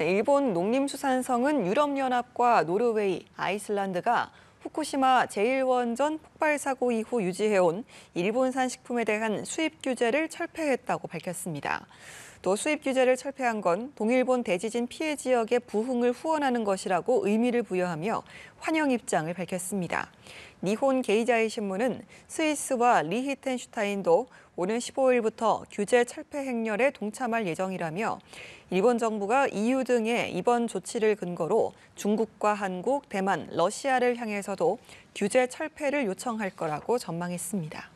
일본 농림수산성은 유럽연합과 노르웨이, 아이슬란드가 후쿠시마 제1원전 폭발 사고 이후 유지해온 일본산 식품에 대한 수입 규제를 철폐했다고 밝혔습니다. 또 수입 규제를 철폐한 건 동일본 대지진 피해 지역의 부흥을 후원하는 것이라고 의미를 부여하며 환영 입장을 밝혔습니다. 니혼 게이자이 신문은 스위스와 리히텐슈타인도 오는 15일부터 규제 철폐 행렬에 동참할 예정이라며 일본 정부가 EU 등의 이번 조치를 근거로 중국과 한국, 대만, 러시아를 향해서도 규제 철폐를 요청할 거라고 전망했습니다.